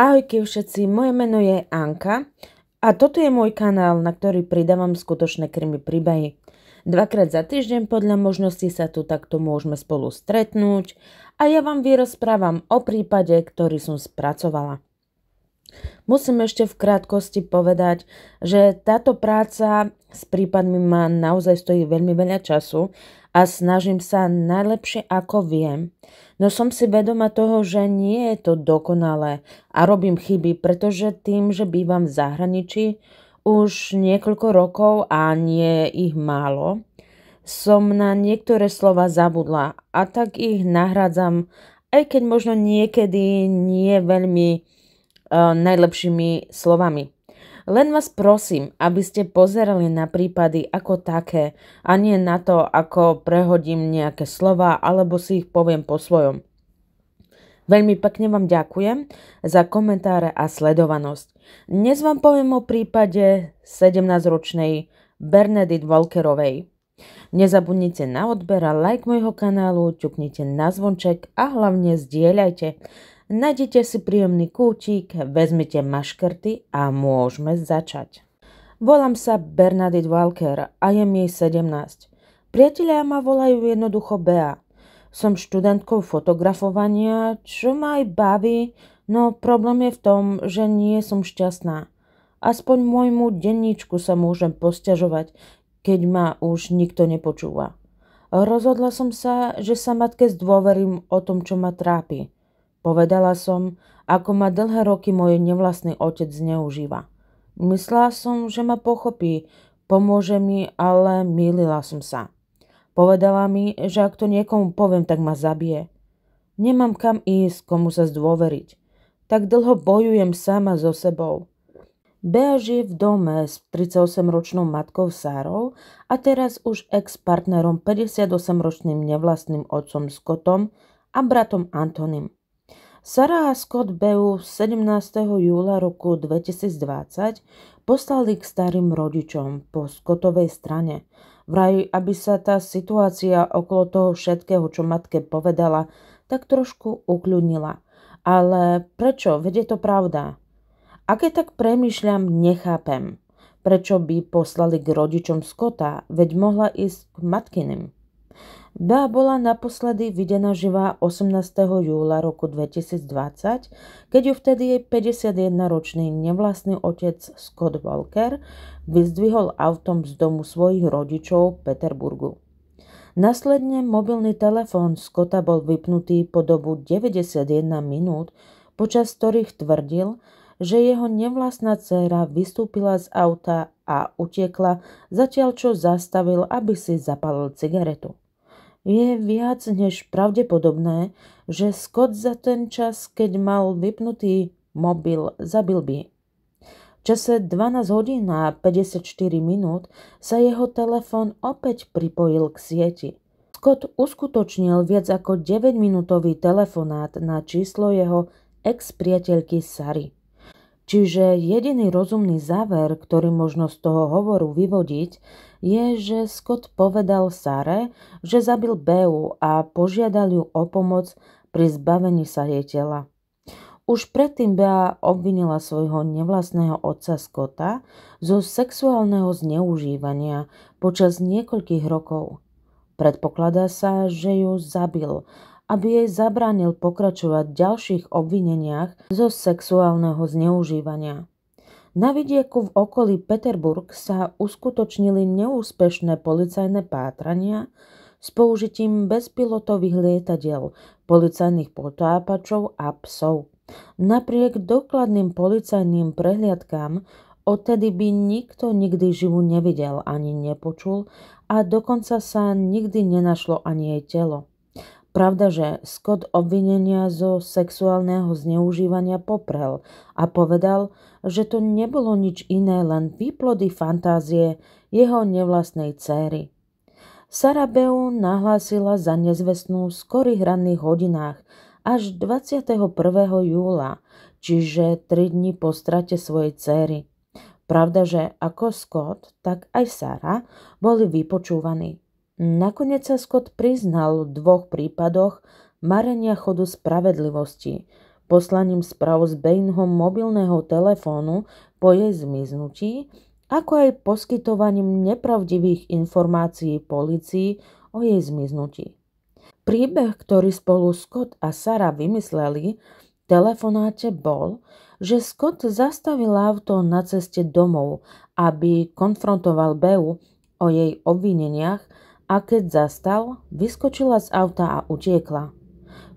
Ahojky všetci, moje meno je Anka a toto je môj kanál, na ktorý pridávam skutočné krimi príbehy. Dvakrát za týždeň podľa možnosti sa tu takto môžeme spolu stretnúť a ja vám vyrozprávam o prípade, ktorý som spracovala. Musím ešte v krátkosti povedať, že táto práca s prípadmi ma naozaj stojí veľmi veľa času a snažím sa najlepšie ako viem, no som si vedoma toho, že nie je to dokonalé a robím chyby, pretože tým, že bývam v zahraničí už niekoľko rokov a nie ich málo, som na niektoré slova zabudla a tak ich nahrádzam, aj keď možno niekedy nie veľmi e, najlepšími slovami. Len vás prosím, aby ste pozerali na prípady ako také a nie na to, ako prehodím nejaké slova alebo si ich poviem po svojom. Veľmi pekne vám ďakujem za komentáre a sledovanosť. Dnes vám poviem o prípade 17-ročnej Bernadette Walkerovej. Nezabudnite na odber a like môjho kanálu, ťuknite na zvonček a hlavne zdieľajte. Nájdete si príjemný kútik, vezmite maškrty a môžeme začať. Volám sa Bernadette Walker a je mi 17. Priatelia ma volajú jednoducho Bea. Som študentkou fotografovania, čo ma aj baví, no problém je v tom, že nie som šťastná. Aspoň môjmu denníčku sa môžem posťažovať, keď ma už nikto nepočúva. Rozhodla som sa, že sa matke zdôverím o tom, čo ma trápi. Povedala som, ako ma dlhé roky môj nevlastný otec zneužíva. Myslela som, že ma pochopí, pomôže mi, ale mýlila som sa. Povedala mi, že ak to niekomu poviem, tak ma zabije. Nemám kam ísť, komu sa zdôveriť. Tak dlho bojujem sama so sebou. Bea žije v dome s 38-ročnou matkou Sárou a teraz už ex-partnerom 58-ročným nevlastným otcom Scottom a bratom Antonym. Sarah a Scott Beu 17. júla roku 2020 poslali k starým rodičom po Scottovej strane. Vraj, aby sa tá situácia okolo toho všetkého, čo matke povedala, tak trošku ukľudnila. Ale prečo? Veď je to pravda. A keď tak premyšľam, nechápem. Prečo by poslali k rodičom Scotta, veď mohla ísť k matkiným. Ba bola naposledy videná živá 18. júla roku 2020, keď ju vtedy jej 51-ročný nevlastný otec Scott Walker vyzdvihol autom z domu svojich rodičov v Peterburgu. Následne mobilný telefón Scotta bol vypnutý po dobu 91 minút, počas ktorých tvrdil, že jeho nevlastná dcéra vystúpila z auta a utiekla, zatiaľ čo zastavil, aby si zapalil cigaretu. Je viac než pravdepodobné, že Scott za ten čas, keď mal vypnutý mobil, zabil by. V čase 12 hodín a 54 minút sa jeho telefón opäť pripojil k sieti. Scott uskutočnil viac ako 9-minútový telefonát na číslo jeho ex-priateľky Sary. Čiže jediný rozumný záver, ktorý možno z toho hovoru vyvodiť, je, že Scott povedal Sare, že zabil Beu a požiadal ju o pomoc pri zbavení sa jej tela. Už predtým Bea obvinila svojho nevlastného otca Scotta zo sexuálneho zneužívania počas niekoľkých rokov. Predpokladá sa, že ju zabil, aby jej zabránil pokračovať v ďalších obvineniach zo sexuálneho zneužívania. Na vidieku v okolí Peterburg sa uskutočnili neúspešné policajné pátrania s použitím bezpilotových lietadiel, policajných potápačov a psov. Napriek dokladným policajným prehliadkám odtedy by nikto nikdy živu nevidel ani nepočul a dokonca sa nikdy nenašlo ani jej telo. Pravda, že Scott obvinenia zo sexuálneho zneužívania poprel a povedal, že to nebolo nič iné, len výplody fantázie jeho nevlastnej céry. Sara Beu nahlásila za nezvestnú v skorých ranných hodinách až 21. júla, čiže 3 dní po strate svojej céry. Pravda, že ako Scott, tak aj Sara boli vypočúvaní. Nakoniec sa Scott priznal v dvoch prípadoch marenia chodu spravedlivosti, poslaním správ z Bainho mobilného telefónu po jej zmiznutí, ako aj poskytovaním nepravdivých informácií policii o jej zmiznutí. Príbeh, ktorý spolu Scott a Sara vymysleli, telefonáte bol, že Scott zastavil auto na ceste domov, aby konfrontoval Beu o jej obvineniach a keď zastal, vyskočila z auta a utiekla.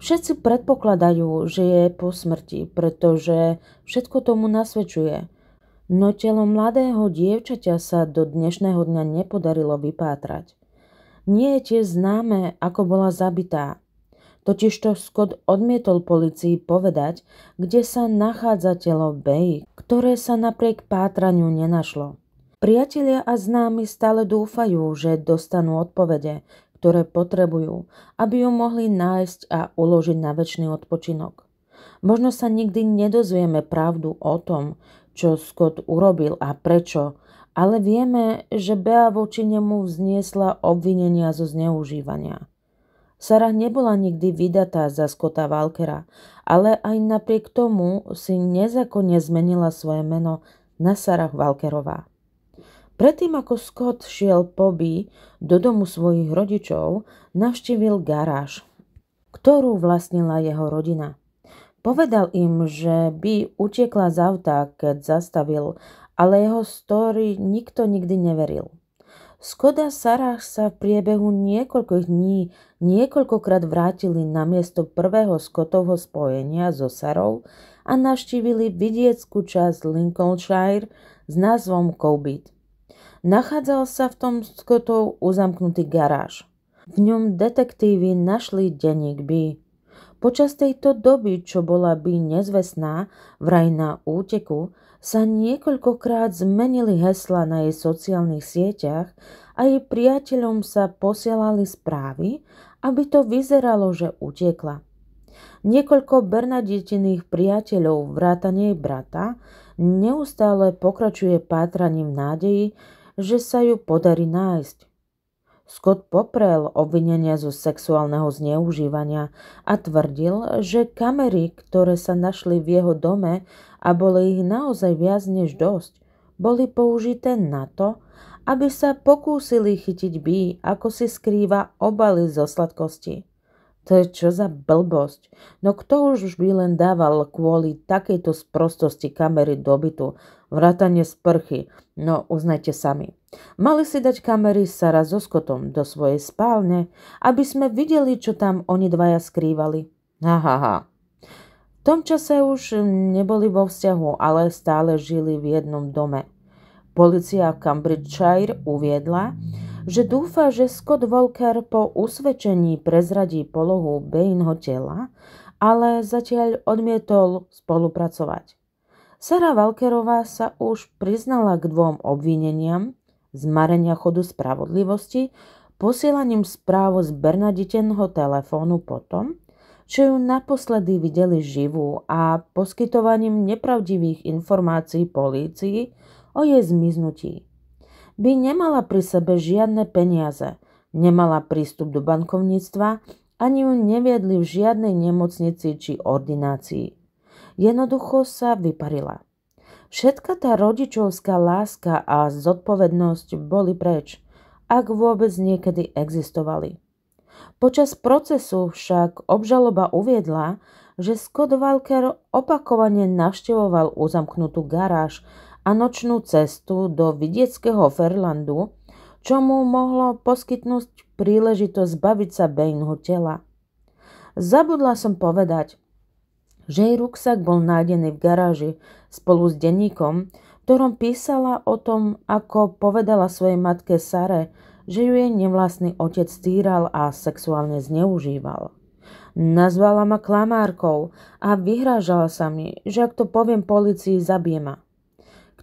Všetci predpokladajú, že je po smrti, pretože všetko tomu nasvedčuje. No telo mladého dievčaťa sa do dnešného dňa nepodarilo vypátrať. Nie je tiež známe, ako bola zabitá. Totižto Scott odmietol policii povedať, kde sa nachádza telo Bey, ktoré sa napriek pátraniu nenašlo. Priatelia a známi stále dúfajú, že dostanú odpovede, ktoré potrebujú, aby ju mohli nájsť a uložiť na väčší odpočinok. Možno sa nikdy nedozvieme pravdu o tom, čo Scott urobil a prečo, ale vieme, že Bea voči nemu vzniesla obvinenia zo zneužívania. Sarah nebola nikdy vydatá za Scotta Walkera, ale aj napriek tomu si nezakonne zmenila svoje meno na Sarah Walkerová. Predtým, ako Scott šiel poby do domu svojich rodičov, navštívil garáž, ktorú vlastnila jeho rodina. Povedal im, že by utekla z auta, keď zastavil, ale jeho story nikto nikdy neveril. Skoda Sarah sa v priebehu niekoľkých dní niekoľkokrát vrátili na miesto prvého Scottovho spojenia so Sarou a navštívili vidieckú časť Lincolnshire s názvom Cobit nachádzal sa v tom skotov uzamknutý garáž. V ňom detektívy našli denník by. Počas tejto doby, čo bola by nezvestná, vraj na úteku, sa niekoľkokrát zmenili hesla na jej sociálnych sieťach a jej priateľom sa posielali správy, aby to vyzeralo, že utiekla. Niekoľko Bernadetiných priateľov vrátane jej brata neustále pokračuje pátraním nádeji, že sa ju podarí nájsť. Scott poprel obvinenia zo sexuálneho zneužívania a tvrdil, že kamery, ktoré sa našli v jeho dome a boli ich naozaj viac než dosť, boli použité na to, aby sa pokúsili chytiť by, ako si skrýva obaly zo sladkosti. To je čo za blbosť. No kto už by len dával kvôli takejto sprostosti kamery do bytu, vrátanie sprchy, no uznajte sami. Mali si dať kamery Sara so Skotom do svojej spálne, aby sme videli, čo tam oni dvaja skrývali. ha. V tom čase už neboli vo vzťahu, ale stále žili v jednom dome. Polícia v Cambridgeshire uviedla, že dúfa, že Scott Walker po usvedčení prezradí polohu Bainho tela, ale zatiaľ odmietol spolupracovať. Sara Valkerová sa už priznala k dvom obvineniam marenia chodu spravodlivosti posielaním správu z Bernaditenho telefónu potom, čo ju naposledy videli živú a poskytovaním nepravdivých informácií polícii o jej zmiznutí by nemala pri sebe žiadne peniaze, nemala prístup do bankovníctva, ani ju neviedli v žiadnej nemocnici či ordinácii. Jednoducho sa vyparila. Všetka tá rodičovská láska a zodpovednosť boli preč, ak vôbec niekedy existovali. Počas procesu však obžaloba uviedla, že Scott Walker opakovane navštevoval uzamknutú garáž a nočnú cestu do vidieckého Ferlandu, čo mu mohlo poskytnúť príležitosť zbaviť sa Bainho tela. Zabudla som povedať, že jej ruksak bol nájdený v garáži spolu s denníkom, ktorom písala o tom, ako povedala svojej matke Sare, že ju jej nevlastný otec týral a sexuálne zneužíval. Nazvala ma klamárkou a vyhrážala sa mi, že ak to poviem policii, zabije ma.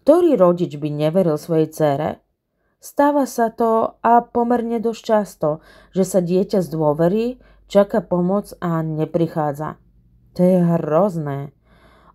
Ktorý rodič by neveril svojej cére? Stáva sa to a pomerne dosť často, že sa dieťa zdôverí, čaká pomoc a neprichádza. To je hrozné.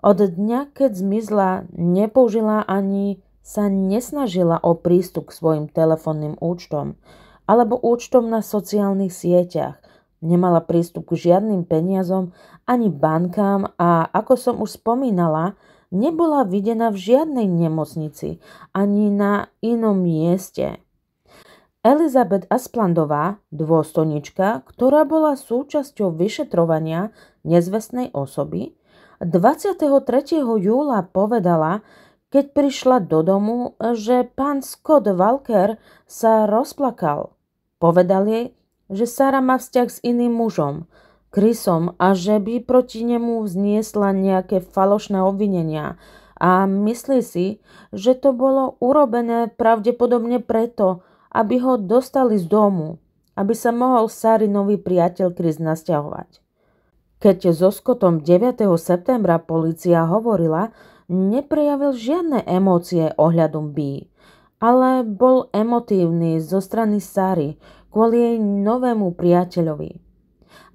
Od dňa, keď zmizla, nepoužila ani sa nesnažila o prístup k svojim telefónnym účtom alebo účtom na sociálnych sieťach. Nemala prístup k žiadnym peniazom ani bankám a ako som už spomínala, nebola videná v žiadnej nemocnici ani na inom mieste. Elizabeth Asplandová, dôstojnička, ktorá bola súčasťou vyšetrovania nezvestnej osoby, 23. júla povedala, keď prišla do domu, že pán Scott Walker sa rozplakal. Povedal jej, že Sara má vzťah s iným mužom, krysom a že by proti nemu vzniesla nejaké falošné obvinenia a myslí si, že to bolo urobené pravdepodobne preto, aby ho dostali z domu, aby sa mohol Sari nový priateľ Krys nasťahovať. Keď so Scottom 9. septembra policia hovorila, neprejavil žiadne emócie ohľadom B, ale bol emotívny zo strany Sary kvôli jej novému priateľovi.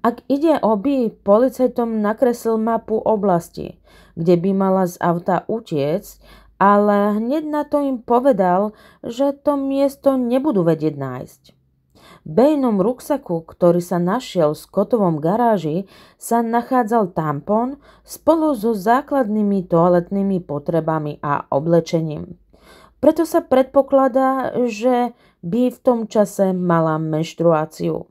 Ak ide o by, policajtom nakreslil mapu oblasti, kde by mala z auta utiecť, ale hneď na to im povedal, že to miesto nebudú vedieť nájsť. Bejnom ruksaku, ktorý sa našiel v skotovom garáži, sa nachádzal tampon spolu so základnými toaletnými potrebami a oblečením. Preto sa predpokladá, že by v tom čase mala menštruáciu.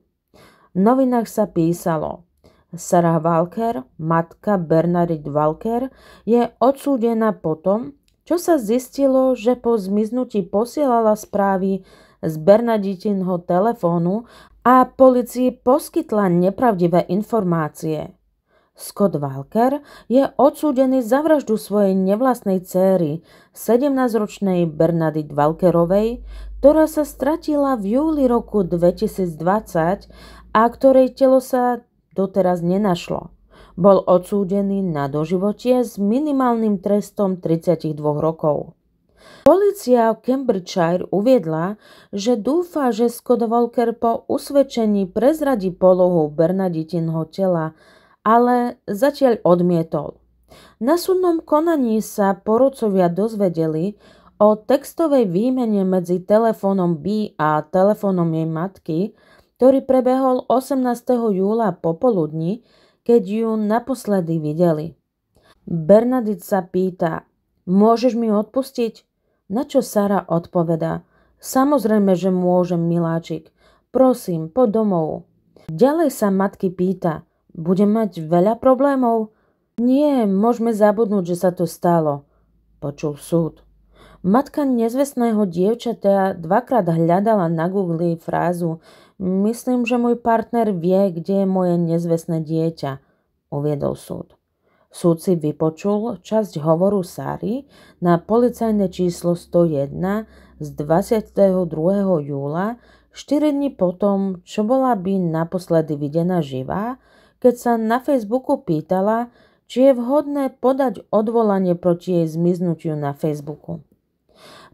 V novinách sa písalo, Sarah Walker, matka Bernadette Walker, je odsúdená potom, čo sa zistilo, že po zmiznutí posielala správy z Bernaditinho telefónu a policii poskytla nepravdivé informácie. Scott Walker je odsúdený za vraždu svojej nevlastnej céry, 17-ročnej Bernadette Walkerovej, ktorá sa stratila v júli roku 2020 a ktorej telo sa doteraz nenašlo. Bol odsúdený na doživotie s minimálnym trestom 32 rokov. Polícia v Cambridgeshire uviedla, že dúfa, že Scott Walker po usvedčení prezradí polohu Bernaditinho tela, ale zatiaľ odmietol. Na súdnom konaní sa porodcovia dozvedeli o textovej výmene medzi telefónom B a telefónom jej matky, ktorý prebehol 18. júla popoludní, keď ju naposledy videli. Bernadette sa pýta, môžeš mi odpustiť? Na čo Sara odpovedá, samozrejme, že môžem, miláčik, prosím, po domov. Ďalej sa matky pýta, budem mať veľa problémov? Nie, môžeme zabudnúť, že sa to stalo, počul súd. Matka nezvestného dievčatá dvakrát hľadala na Google frázu Myslím, že môj partner vie, kde je moje nezvestné dieťa, uviedol súd. Súd si vypočul časť hovoru Sary na policajné číslo 101 z 22. júla, 4 dní potom, čo bola by naposledy videná živá, keď sa na Facebooku pýtala, či je vhodné podať odvolanie proti jej zmiznutiu na Facebooku.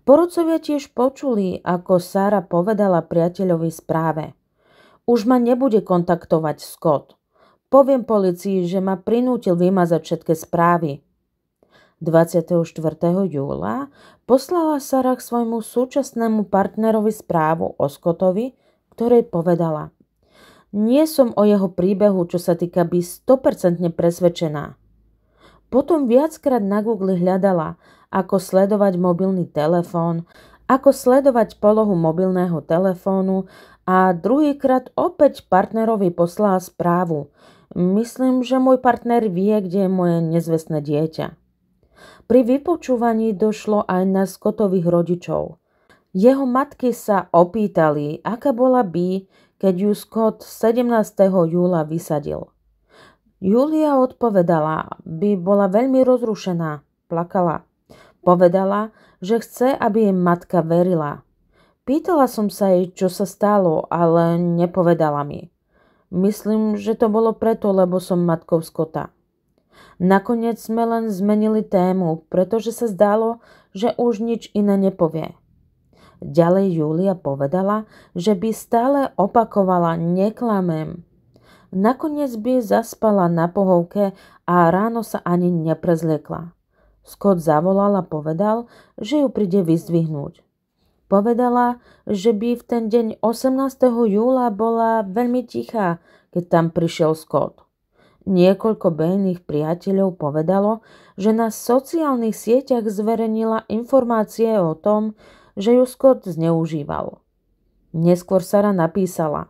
Porodcovia tiež počuli, ako Sára povedala priateľovi správe. Už ma nebude kontaktovať Scott. Poviem policii, že ma prinútil vymazať všetky správy. 24. júla poslala Sara k svojmu súčasnému partnerovi správu o Scottovi, ktorej povedala Nie som o jeho príbehu, čo sa týka by 100% presvedčená. Potom viackrát na Google hľadala, ako sledovať mobilný telefón, ako sledovať polohu mobilného telefónu a druhýkrát opäť partnerovi poslala správu. Myslím, že môj partner vie, kde je moje nezvestné dieťa. Pri vypočúvaní došlo aj na Scottových rodičov. Jeho matky sa opýtali, aká bola by, keď ju Scott 17. júla vysadil. Julia odpovedala, by bola veľmi rozrušená, plakala. Povedala, že chce, aby jej matka verila. Pýtala som sa jej, čo sa stalo, ale nepovedala mi. Myslím, že to bolo preto, lebo som matkou Skota. Nakoniec sme len zmenili tému, pretože sa zdalo, že už nič iné nepovie. Ďalej Julia povedala, že by stále opakovala neklamem. Nakoniec by zaspala na pohovke a ráno sa ani neprezliekla. Scott zavolal a povedal, že ju príde vyzdvihnúť. Povedala, že by v ten deň 18. júla bola veľmi tichá, keď tam prišiel Scott. Niekoľko Bejných priateľov povedalo, že na sociálnych sieťach zverejnila informácie o tom, že ju Scott zneužíval. Neskôr Sara napísala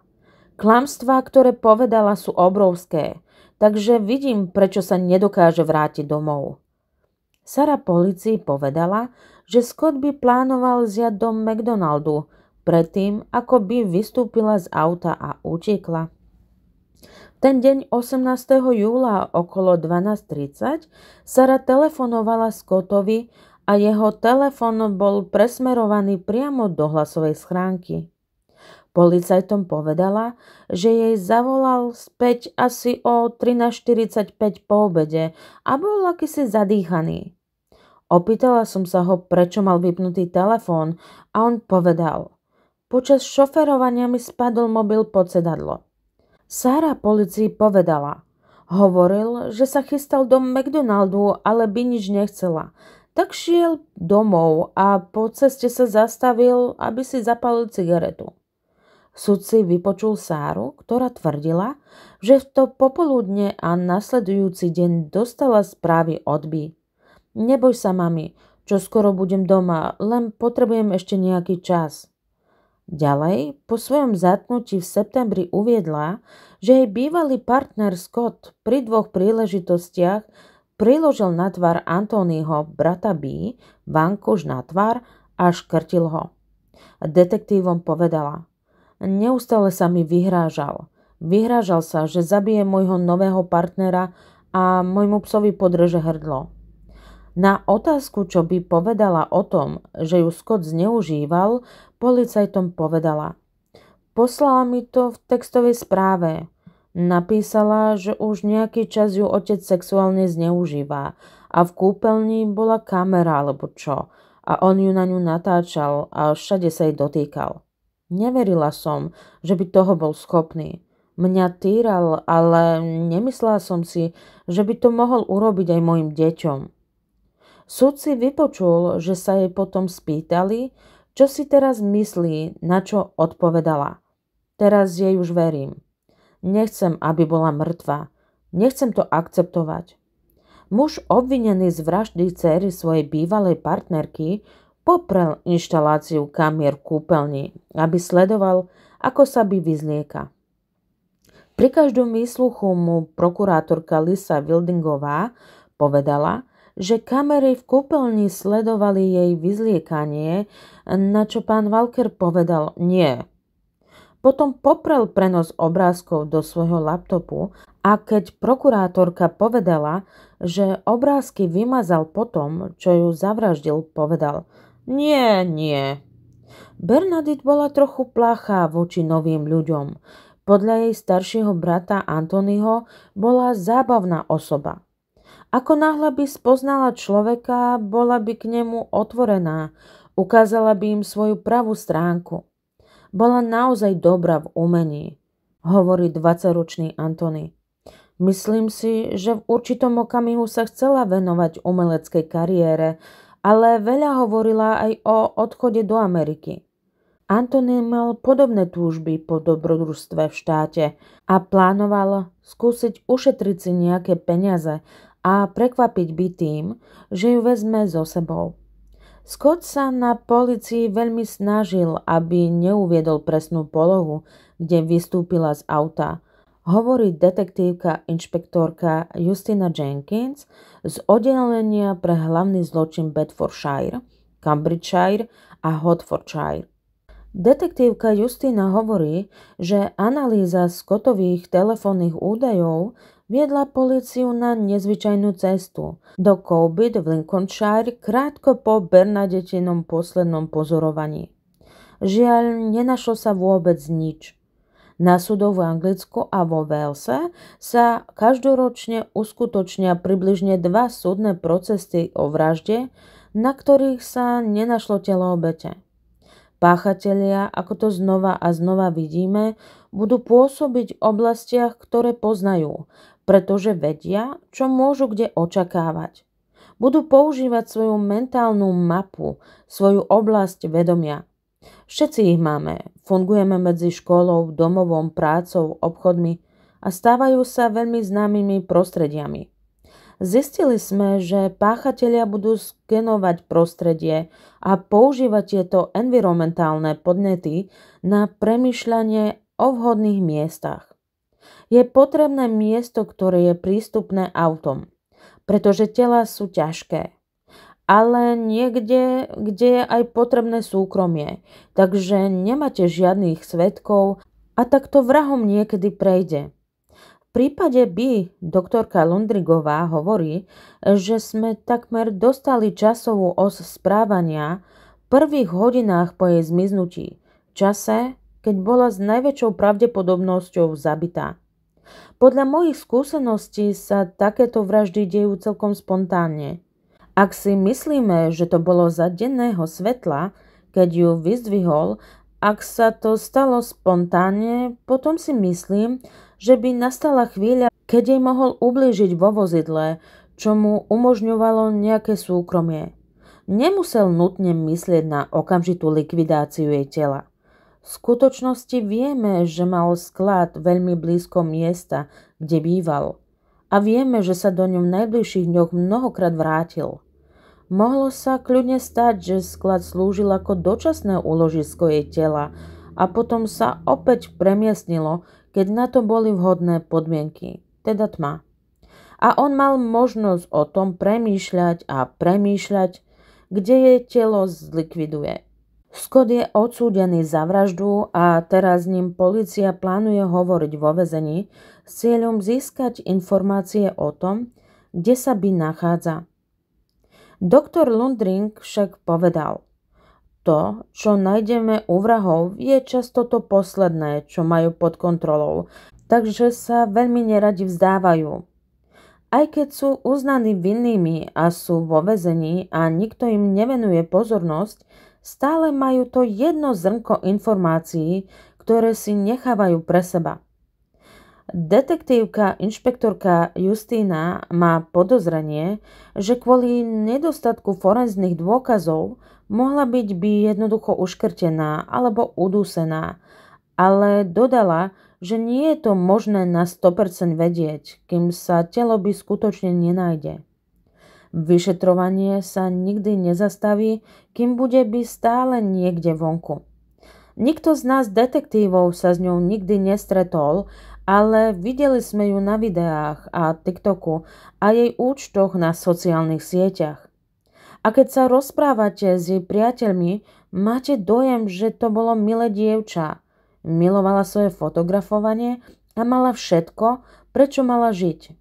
Klamstvá, ktoré povedala, sú obrovské, takže vidím, prečo sa nedokáže vrátiť domov. Sara policii povedala, že Scott by plánoval zjať do McDonaldu predtým, ako by vystúpila z auta a utekla. Ten deň 18. júla okolo 12.30 Sara telefonovala Scottovi a jeho telefon bol presmerovaný priamo do hlasovej schránky. Policajtom povedala, že jej zavolal späť asi o 13.45 po obede a bol akýsi zadýchaný. Opýtala som sa ho, prečo mal vypnutý telefón a on povedal. Počas šoferovania mi spadol mobil pod sedadlo. Sára policii povedala. Hovoril, že sa chystal do McDonaldu, ale by nič nechcela. Tak šiel domov a po ceste sa zastavil, aby si zapalil cigaretu. Sudci vypočul Sáru, ktorá tvrdila, že v to popoludne a nasledujúci deň dostala správy odby. Neboj sa, mami, čo skoro budem doma, len potrebujem ešte nejaký čas. Ďalej, po svojom zatknutí v septembri uviedla, že jej bývalý partner Scott pri dvoch príležitostiach priložil na tvár Antónyho brata B vankuš na tvár a škrtil ho. Detektívom povedala, neustále sa mi vyhrážal. Vyhrážal sa, že zabije môjho nového partnera a môjmu psovi podrže hrdlo. Na otázku, čo by povedala o tom, že ju Scott zneužíval, policajtom povedala. Poslala mi to v textovej správe. Napísala, že už nejaký čas ju otec sexuálne zneužíva a v kúpeľni bola kamera alebo čo a on ju na ňu natáčal a všade sa jej dotýkal. Neverila som, že by toho bol schopný. Mňa týral, ale nemyslela som si, že by to mohol urobiť aj mojim deťom. Súd si vypočul, že sa jej potom spýtali, čo si teraz myslí, na čo odpovedala. Teraz jej už verím. Nechcem, aby bola mŕtva. Nechcem to akceptovať. Muž obvinený z vraždy cery svojej bývalej partnerky poprel inštaláciu kamier kúpeľni, aby sledoval, ako sa by vyzlieka. Pri každom výsluchu mu prokurátorka Lisa Wildingová povedala, že kamery v kúpeľni sledovali jej vyzliekanie, na čo pán Walker povedal nie. Potom poprel prenos obrázkov do svojho laptopu a keď prokurátorka povedala, že obrázky vymazal potom, čo ju zavraždil, povedal nie, nie. Bernadette bola trochu plachá voči novým ľuďom. Podľa jej staršieho brata Antonyho bola zábavná osoba. Ako náhle by spoznala človeka, bola by k nemu otvorená, ukázala by im svoju pravú stránku. Bola naozaj dobrá v umení, hovorí 20-ročný Antony. Myslím si, že v určitom okamihu sa chcela venovať umeleckej kariére, ale veľa hovorila aj o odchode do Ameriky. Antony mal podobné túžby po dobrodružstve v štáte a plánoval skúsiť ušetriť si nejaké peniaze a prekvapiť by tým, že ju vezme so sebou. Scott sa na policii veľmi snažil, aby neuviedol presnú polohu, kde vystúpila z auta, hovorí detektívka inšpektorka Justina Jenkins z oddelenia pre hlavný zločin Bedfordshire, Cambridgeshire a Hotfordshire. Detektívka Justina hovorí, že analýza Scottových telefónnych údajov viedla políciu na nezvyčajnú cestu do Colby v Lincolnshire krátko po Bernadetinom poslednom pozorovaní. Žiaľ, nenašlo sa vôbec nič. Na súdov v Anglicku a vo Walese sa každoročne uskutočnia približne dva súdne procesy o vražde, na ktorých sa nenašlo telo obete. Páchatelia, ako to znova a znova vidíme, budú pôsobiť v oblastiach, ktoré poznajú, pretože vedia, čo môžu kde očakávať. Budú používať svoju mentálnu mapu, svoju oblasť vedomia. Všetci ich máme, fungujeme medzi školou, domovom, prácou, obchodmi a stávajú sa veľmi známymi prostrediami – Zistili sme, že páchatelia budú skenovať prostredie a používať tieto environmentálne podnety na premyšľanie o vhodných miestach. Je potrebné miesto, ktoré je prístupné autom, pretože tela sú ťažké ale niekde, kde je aj potrebné súkromie, takže nemáte žiadnych svetkov a takto vrahom niekedy prejde prípade by doktorka Lundrigová hovorí, že sme takmer dostali časovú os správania v prvých hodinách po jej zmiznutí, čase, keď bola s najväčšou pravdepodobnosťou zabitá. Podľa mojich skúseností sa takéto vraždy dejú celkom spontánne. Ak si myslíme, že to bolo za denného svetla, keď ju vyzdvihol, ak sa to stalo spontánne, potom si myslím, že by nastala chvíľa, keď jej mohol ublížiť vo vozidle, čo mu umožňovalo nejaké súkromie. Nemusel nutne myslieť na okamžitú likvidáciu jej tela. V skutočnosti vieme, že mal sklad veľmi blízko miesta, kde býval. A vieme, že sa do ňom v najbližších dňoch mnohokrát vrátil. Mohlo sa kľudne stať, že sklad slúžil ako dočasné úložisko jej tela a potom sa opäť premiestnilo, keď na to boli vhodné podmienky, teda tma. A on mal možnosť o tom premýšľať a premýšľať, kde jej telo zlikviduje. Scott je odsúdený za vraždu a teraz s ním policia plánuje hovoriť vo vezení s cieľom získať informácie o tom, kde sa by nachádza. Doktor Lundring však povedal, to, čo nájdeme u vrahov, je často to posledné, čo majú pod kontrolou, takže sa veľmi neradi vzdávajú. Aj keď sú uznaní vinnými a sú vo vezení a nikto im nevenuje pozornosť, stále majú to jedno zrnko informácií, ktoré si nechávajú pre seba. Detektívka inšpektorka Justína má podozrenie, že kvôli nedostatku forenzných dôkazov mohla byť by jednoducho uškrtená alebo udúsená, ale dodala, že nie je to možné na 100% vedieť, kým sa telo by skutočne nenájde. Vyšetrovanie sa nikdy nezastaví, kým bude by stále niekde vonku. Nikto z nás detektívov sa s ňou nikdy nestretol ale videli sme ju na videách a TikToku a jej účtoch na sociálnych sieťach. A keď sa rozprávate s jej priateľmi, máte dojem, že to bolo milé dievča. Milovala svoje fotografovanie a mala všetko, prečo mala žiť.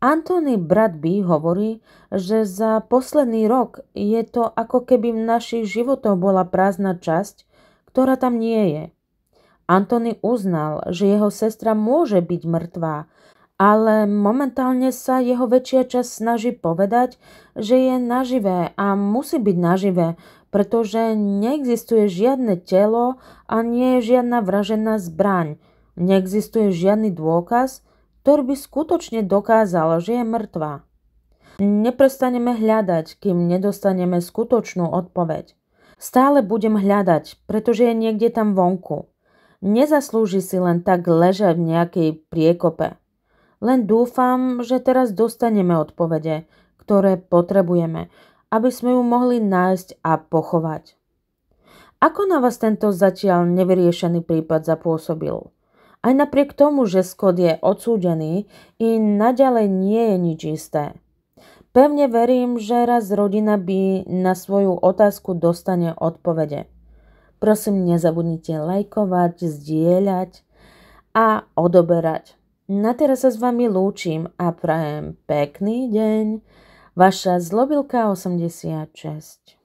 Anthony Bradby hovorí, že za posledný rok je to ako keby v našich životoch bola prázdna časť, ktorá tam nie je. Antony uznal, že jeho sestra môže byť mŕtvá, ale momentálne sa jeho väčšia časť snaží povedať, že je naživé a musí byť naživé, pretože neexistuje žiadne telo a nie je žiadna vražená zbraň. Neexistuje žiadny dôkaz, ktorý by skutočne dokázal, že je mŕtva. Neprestaneme hľadať, kým nedostaneme skutočnú odpoveď. Stále budem hľadať, pretože je niekde tam vonku. Nezaslúži si len tak ležať v nejakej priekope. Len dúfam, že teraz dostaneme odpovede, ktoré potrebujeme, aby sme ju mohli nájsť a pochovať. Ako na vás tento zatiaľ nevyriešený prípad zapôsobil? Aj napriek tomu, že Scott je odsúdený, i naďalej nie je nič isté. Pevne verím, že raz rodina by na svoju otázku dostane odpovede. Prosím, nezabudnite lajkovať, zdieľať a odoberať. Na teraz sa s vami lúčim a prajem pekný deň. Vaša Zlobilka 86.